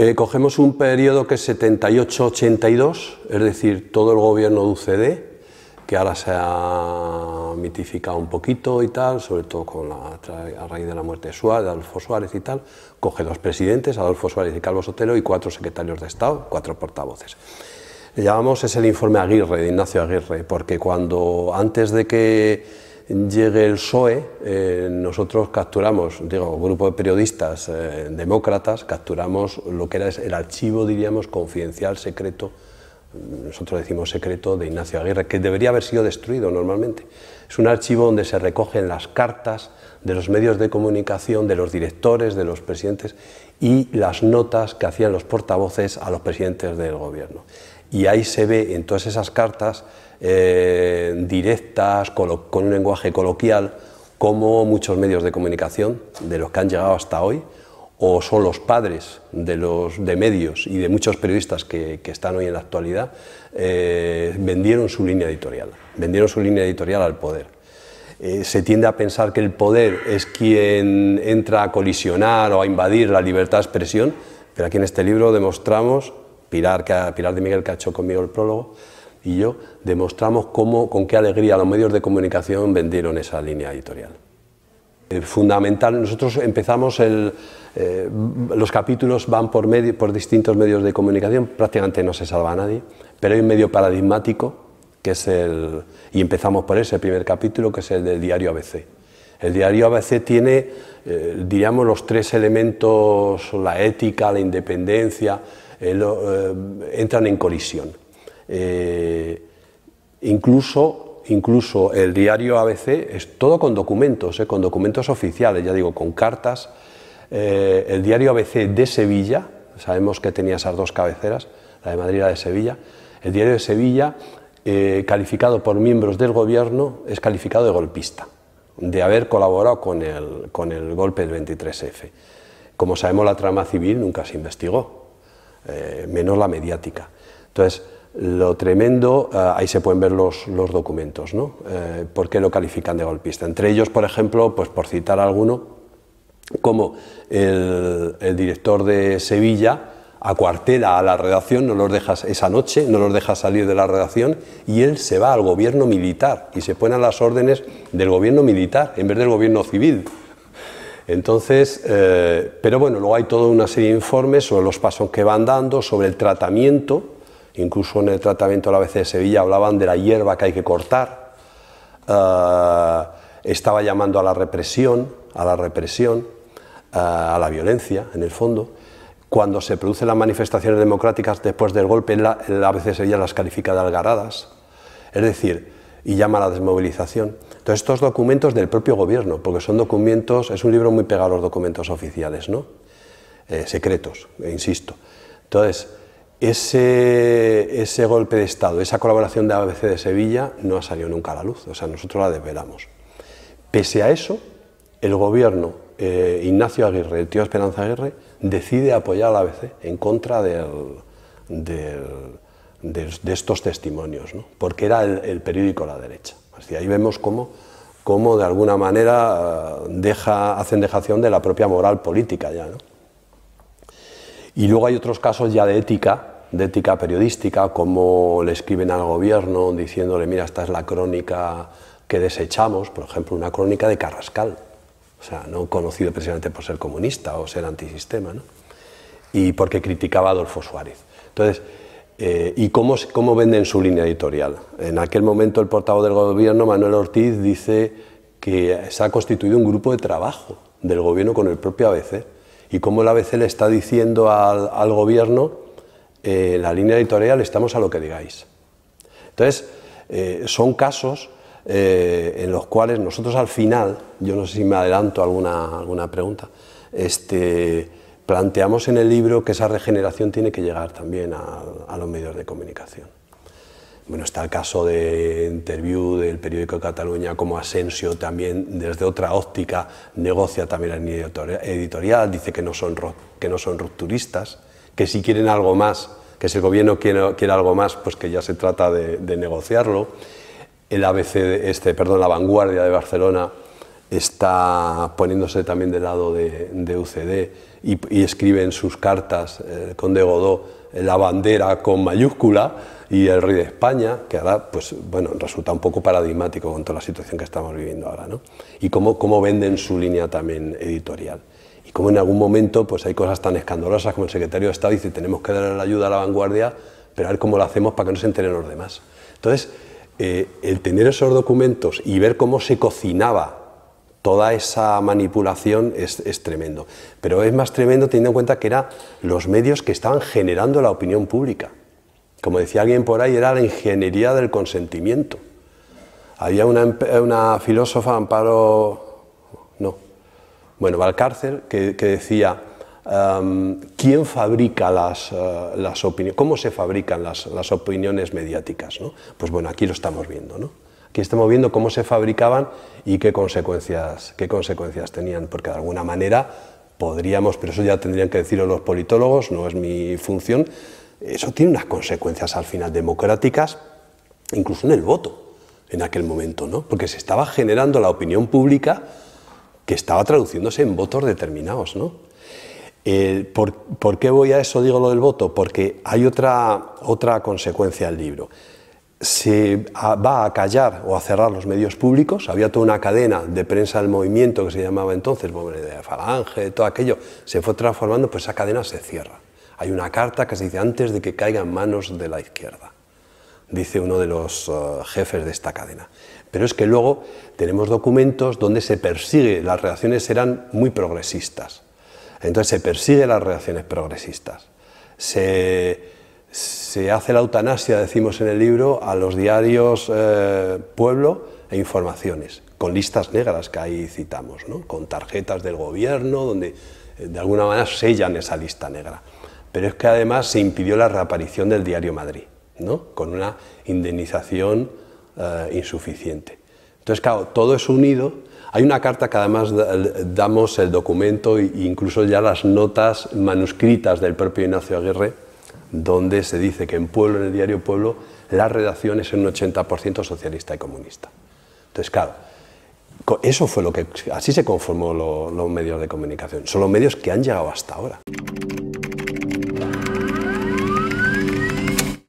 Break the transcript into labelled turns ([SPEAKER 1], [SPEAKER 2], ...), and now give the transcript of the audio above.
[SPEAKER 1] Eh, cogemos un periodo que es 78-82, es decir, todo el gobierno de UCD, que ahora se ha mitificado un poquito y tal, sobre todo con la, a raíz de la muerte de Suárez, Adolfo Suárez y tal, coge dos presidentes, Adolfo Suárez y Carlos Sotelo, y cuatro secretarios de Estado, cuatro portavoces. Le llamamos, es el informe Aguirre, de Ignacio Aguirre, porque cuando antes de que llegue el PSOE, eh, nosotros capturamos, digo, grupo de periodistas eh, demócratas, capturamos lo que era el archivo, diríamos, confidencial, secreto, nosotros decimos secreto, de Ignacio Aguirre, que debería haber sido destruido normalmente. Es un archivo donde se recogen las cartas de los medios de comunicación, de los directores, de los presidentes y las notas que hacían los portavoces a los presidentes del gobierno. Y ahí se ve en todas esas cartas eh, directas, con un lenguaje coloquial, como muchos medios de comunicación, de los que han llegado hasta hoy, o son los padres de, medios y de muchos periodistas que, están hoy en la actualidad, eh, vendieron su línea editorial, vendieron su línea editorial al poder. Eh, se tiende a pensar que el poder es quien entra a colisionar o a invadir la libertad de expresión, pero aquí en este libro demostramos, Pilar, Pilar de Miguel que ha hecho conmigo el prólogo, y yo demostramos cómo, con qué alegría los medios de comunicación vendieron esa línea editorial. Eh, fundamental, nosotros empezamos el, eh, los capítulos van por, medio, por distintos medios de comunicación, prácticamente no se salva a nadie, pero hay un medio paradigmático que es el, y empezamos por ese primer capítulo, que es el del diario ABC. El diario ABC tiene, eh, diríamos, los tres elementos, la ética, la independencia, entran en colisión. Incluso, incluso el diario ABC es todo con documentos, eh, con documentos oficiales, ya digo, con cartas. Eh, el diario ABC de Sevilla, sabemos que tenía esas dos cabeceras, la de Madrid y la de Sevilla. El diario de Sevilla, eh, calificado por miembros del gobierno, es calificado de golpista, de haber colaborado con el, con el golpe del 23F. Como sabemos, la trama civil nunca se investigó, menos la mediática. Entonces, lo tremendo, eh, ahí se pueden ver los, documentos, ¿no? Eh, ¿Por qué lo califican de golpista? Entre ellos, por ejemplo, pues por citar alguno, como el, director de Sevilla acuartela a la redacción, no los deja esa noche, no los deja salir de la redacción y él se va al gobierno militar y se pone a las órdenes del gobierno militar en vez del gobierno civil. Entonces, eh, pero bueno, luego hay toda una serie de informes sobre los pasos que van dando, sobre el tratamiento Incluso en el tratamiento de la ABC de Sevilla hablaban de la hierba que hay que cortar. Eh, estaba llamando a la represión, a la represión, eh, a la violencia, en el fondo. Cuando se producen las manifestaciones democráticas después del golpe, la, la ABC de Sevilla las califica de algaradas. Es decir, y llama a la desmovilización. Entonces, estos documentos del propio gobierno, porque son documentos, es un libro muy pegado a los documentos oficiales, ¿no? Eh, secretos, e insisto. Entonces, ese, ese golpe de Estado, esa colaboración de ABC de Sevilla no ha salido nunca a la luz, o sea, nosotros la desvelamos. Pese a eso, el gobierno, eh, Ignacio Aguirre, el tío Esperanza Aguirre, decide apoyar a la ABC en contra de, estos testimonios, ¿no? porque era el, periódico periódico La Derecha. Así, ahí vemos cómo, de alguna manera ah, deja, hacen dejación de la propia moral política ya. ¿no? Y luego hay otros casos ya de ética, de ética periodística, como le escriben al gobierno diciéndole, mira, esta es la crónica que desechamos, por ejemplo, una crónica de Carrascal, o sea, no conocido precisamente por ser comunista o ser antisistema, y porque criticaba a Adolfo Suárez. Entonces, eh, ¿y cómo, cómo venden su línea editorial? En aquel momento el portavoz del gobierno, Manuel Ortiz, dice que se ha constituido un grupo de trabajo del gobierno con el propio ABC y como la ABC le está diciendo al, gobierno, eh, la línea editorial estamos a lo que digáis. Entonces, eh, son casos eh, en los cuales nosotros al final, yo no sé si me adelanto alguna, alguna pregunta, este, planteamos en el libro que esa regeneración tiene que llegar también a los medios de comunicación. Bueno, está el caso de Interview, del periódico de Cataluña, como Asensio también, desde otra óptica, negocia también la editorial, dice que no son, que no son rupturistas, que si quieren algo más, que si el gobierno quiere, algo más, pues que ya se trata de, negociarlo. El ABC, este, perdón, La Vanguardia de Barcelona está poniéndose también del lado de, UCD y, escribe en sus cartas eh, con de Godó eh, la bandera con mayúscula y el rey de España, que ahora pues, bueno, resulta un poco paradigmático con toda la situación que estamos viviendo ahora. ¿no? Y cómo, cómo venden su línea también editorial. Y cómo en algún momento pues, hay cosas tan escandalosas como el secretario de Estado dice tenemos que darle la ayuda a la vanguardia, pero a ver cómo lo hacemos para que no se enteren los demás. Entonces, eh, el tener esos documentos y ver cómo se cocinaba toda esa manipulación es, tremendo. Pero es más tremendo teniendo en cuenta que eran los medios que estaban generando la opinión pública. Como decía alguien por ahí, era la ingeniería del consentimiento. Había una, filósofa, Amparo, no, bueno, Valcárcel, que, que decía, um, ¿quién fabrica las, uh, opiniones? ¿Cómo se fabrican las, opiniones mediáticas? ¿no? Pues bueno, aquí lo estamos viendo, ¿no? Aquí estamos viendo cómo se fabricaban y qué consecuencias, qué consecuencias tenían, porque de alguna manera podríamos, pero eso ya tendrían que decirlo los politólogos, no es mi función, eso tiene unas consecuencias al final democráticas, incluso en el voto en aquel momento, ¿no? Porque se estaba generando la opinión pública que estaba traduciéndose en votos determinados, ¿no? por, qué voy a eso, digo lo del voto? Porque hay otra, otra consecuencia del libro se va a callar o a cerrar los medios públicos. Había toda una cadena de prensa del movimiento que se llamaba entonces, Movimiento de Falange, todo aquello, se fue transformando, pues esa cadena se cierra. Hay una carta que se dice antes de que caiga en manos de la izquierda, dice uno de los eh, jefes de esta cadena. Pero es que luego tenemos documentos donde se persigue, las reacciones eran muy progresistas. Entonces se persigue las reacciones progresistas. Se se hace la eutanasia, decimos en el libro, a los diarios eh, Pueblo e Informaciones, con listas negras que ahí citamos, ¿no? con tarjetas del gobierno, donde eh, de alguna manera sellan esa lista negra. Pero es que además se impidió la reaparición del diario Madrid, ¿no? con una indemnización eh, insuficiente. Entonces, claro, todo es unido. Hay una carta que además damos el documento e incluso ya las notas manuscritas del propio Ignacio Aguirre, donde se dice que en Pueblo, en el diario Pueblo, la redacción es en un 80% socialista y comunista. Entonces, claro, eso fue lo que, así se conformó los medios de comunicación, son los medios que han llegado hasta ahora.